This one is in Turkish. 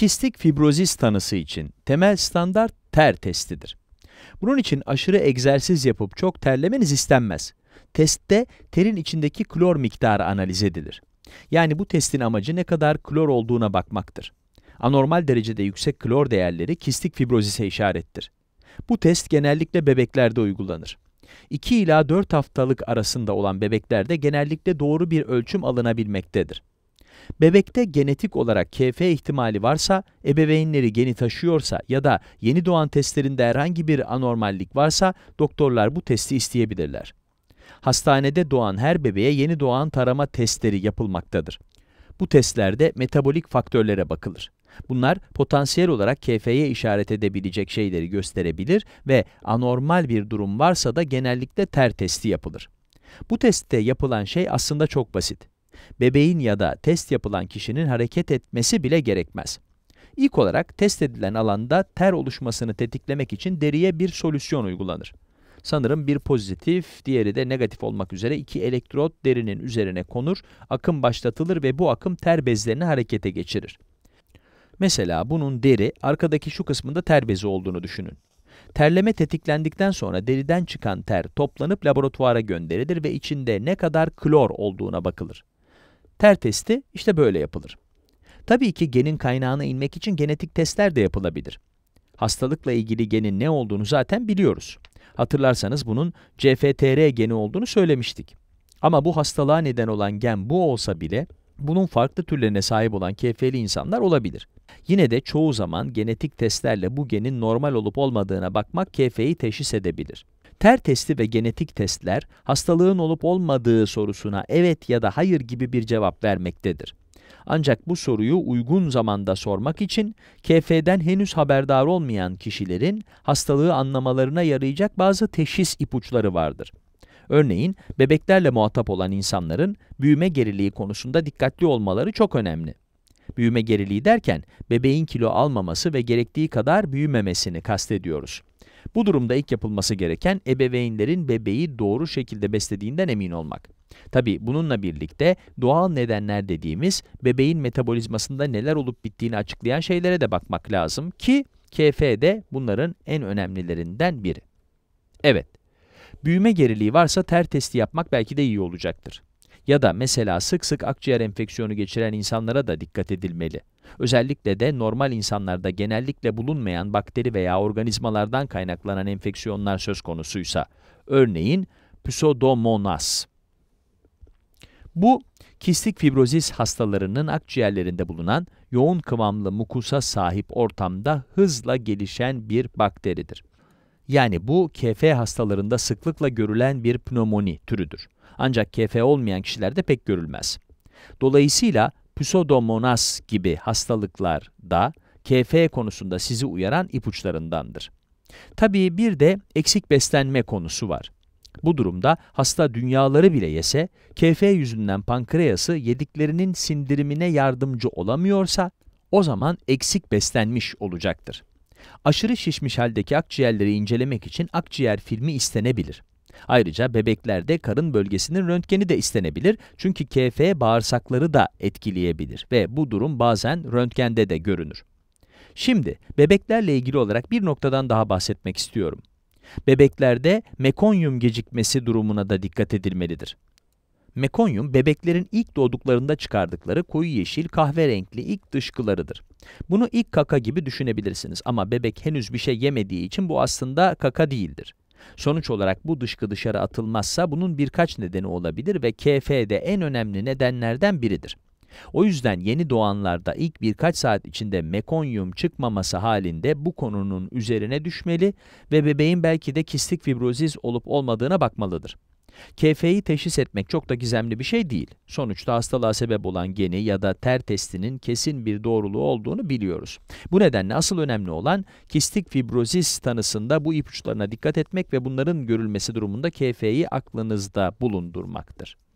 Kistik fibrozis tanısı için temel standart ter testidir. Bunun için aşırı egzersiz yapıp çok terlemeniz istenmez. Testte terin içindeki klor miktarı analiz edilir. Yani bu testin amacı ne kadar klor olduğuna bakmaktır. Anormal derecede yüksek klor değerleri kistik fibrozise işarettir. Bu test genellikle bebeklerde uygulanır. 2 ila 4 haftalık arasında olan bebeklerde genellikle doğru bir ölçüm alınabilmektedir. Bebekte genetik olarak KF ihtimali varsa, ebeveynleri geni taşıyorsa ya da yeni doğan testlerinde herhangi bir anormallik varsa doktorlar bu testi isteyebilirler. Hastanede doğan her bebeğe yeni doğan tarama testleri yapılmaktadır. Bu testlerde metabolik faktörlere bakılır. Bunlar potansiyel olarak KF'ye işaret edebilecek şeyleri gösterebilir ve anormal bir durum varsa da genellikle ter testi yapılır. Bu testte yapılan şey aslında çok basit bebeğin ya da test yapılan kişinin hareket etmesi bile gerekmez. İlk olarak test edilen alanda ter oluşmasını tetiklemek için deriye bir solüsyon uygulanır. Sanırım bir pozitif, diğeri de negatif olmak üzere iki elektrot derinin üzerine konur, akım başlatılır ve bu akım ter bezlerini harekete geçirir. Mesela bunun deri, arkadaki şu kısmında ter bezi olduğunu düşünün. Terleme tetiklendikten sonra deriden çıkan ter toplanıp laboratuvara gönderilir ve içinde ne kadar klor olduğuna bakılır. Ter testi işte böyle yapılır. Tabii ki genin kaynağına inmek için genetik testler de yapılabilir. Hastalıkla ilgili genin ne olduğunu zaten biliyoruz. Hatırlarsanız bunun CFTR geni olduğunu söylemiştik. Ama bu hastalığa neden olan gen bu olsa bile bunun farklı türlerine sahip olan kefeli insanlar olabilir. Yine de çoğu zaman genetik testlerle bu genin normal olup olmadığına bakmak kefeyi teşhis edebilir. Ter testi ve genetik testler hastalığın olup olmadığı sorusuna evet ya da hayır gibi bir cevap vermektedir. Ancak bu soruyu uygun zamanda sormak için KF'den henüz haberdar olmayan kişilerin hastalığı anlamalarına yarayacak bazı teşhis ipuçları vardır. Örneğin bebeklerle muhatap olan insanların büyüme geriliği konusunda dikkatli olmaları çok önemli. Büyüme geriliği derken bebeğin kilo almaması ve gerektiği kadar büyümemesini kastediyoruz. Bu durumda ilk yapılması gereken ebeveynlerin bebeği doğru şekilde beslediğinden emin olmak. Tabi bununla birlikte doğal nedenler dediğimiz bebeğin metabolizmasında neler olup bittiğini açıklayan şeylere de bakmak lazım ki KF de bunların en önemlilerinden biri. Evet, büyüme geriliği varsa ter testi yapmak belki de iyi olacaktır. Ya da mesela sık sık akciğer enfeksiyonu geçiren insanlara da dikkat edilmeli. Özellikle de normal insanlarda genellikle bulunmayan bakteri veya organizmalardan kaynaklanan enfeksiyonlar söz konusuysa. Örneğin Pseudomonas. Bu, kistik fibrozis hastalarının akciğerlerinde bulunan yoğun kıvamlı mukusa sahip ortamda hızla gelişen bir bakteridir. Yani bu KF hastalarında sıklıkla görülen bir pnömoni türüdür. Ancak KF olmayan kişilerde pek görülmez. Dolayısıyla pseudomonas gibi hastalıklar da KF konusunda sizi uyaran ipuçlarındandır. Tabii bir de eksik beslenme konusu var. Bu durumda hasta dünyaları bile yese, KF yüzünden pankreası yediklerinin sindirimine yardımcı olamıyorsa, o zaman eksik beslenmiş olacaktır. Aşırı şişmiş haldeki akciğerleri incelemek için akciğer filmi istenebilir. Ayrıca bebeklerde karın bölgesinin röntgeni de istenebilir çünkü KF bağırsakları da etkileyebilir ve bu durum bazen röntgende de görünür. Şimdi bebeklerle ilgili olarak bir noktadan daha bahsetmek istiyorum. Bebeklerde mekonyum gecikmesi durumuna da dikkat edilmelidir. Mekonyum, bebeklerin ilk doğduklarında çıkardıkları koyu yeşil kahverenkli ilk dışkılarıdır. Bunu ilk kaka gibi düşünebilirsiniz ama bebek henüz bir şey yemediği için bu aslında kaka değildir. Sonuç olarak bu dışkı dışarı atılmazsa bunun birkaç nedeni olabilir ve KF'de en önemli nedenlerden biridir. O yüzden yeni doğanlarda ilk birkaç saat içinde mekonyum çıkmaması halinde bu konunun üzerine düşmeli ve bebeğin belki de kistik fibrozis olup olmadığına bakmalıdır. KF'yi teşhis etmek çok da gizemli bir şey değil. Sonuçta hastalığa sebep olan geni ya da ter testinin kesin bir doğruluğu olduğunu biliyoruz. Bu nedenle asıl önemli olan kistik fibrozis tanısında bu ipuçlarına dikkat etmek ve bunların görülmesi durumunda KF'yi aklınızda bulundurmaktır.